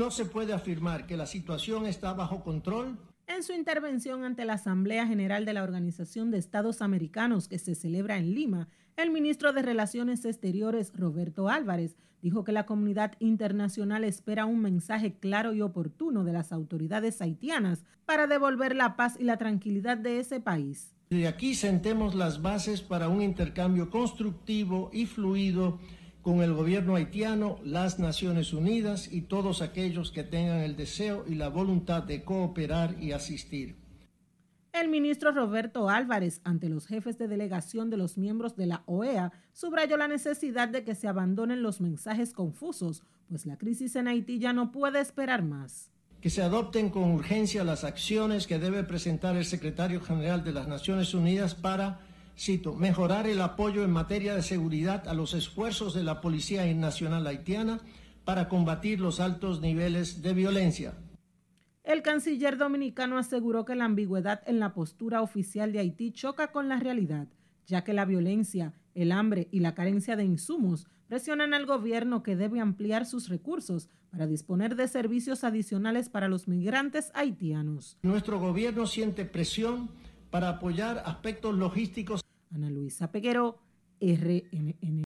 No se puede afirmar que la situación está bajo control. En su intervención ante la Asamblea General de la Organización de Estados Americanos que se celebra en Lima, el ministro de Relaciones Exteriores, Roberto Álvarez, dijo que la comunidad internacional espera un mensaje claro y oportuno de las autoridades haitianas para devolver la paz y la tranquilidad de ese país. De aquí sentemos las bases para un intercambio constructivo y fluido con el gobierno haitiano, las Naciones Unidas y todos aquellos que tengan el deseo y la voluntad de cooperar y asistir. El ministro Roberto Álvarez, ante los jefes de delegación de los miembros de la OEA, subrayó la necesidad de que se abandonen los mensajes confusos, pues la crisis en Haití ya no puede esperar más. Que se adopten con urgencia las acciones que debe presentar el secretario general de las Naciones Unidas para cito, mejorar el apoyo en materia de seguridad a los esfuerzos de la Policía Nacional Haitiana para combatir los altos niveles de violencia. El canciller dominicano aseguró que la ambigüedad en la postura oficial de Haití choca con la realidad, ya que la violencia, el hambre y la carencia de insumos presionan al gobierno que debe ampliar sus recursos para disponer de servicios adicionales para los migrantes haitianos. Nuestro gobierno siente presión para apoyar aspectos logísticos Ana Luisa Peguero, RNN.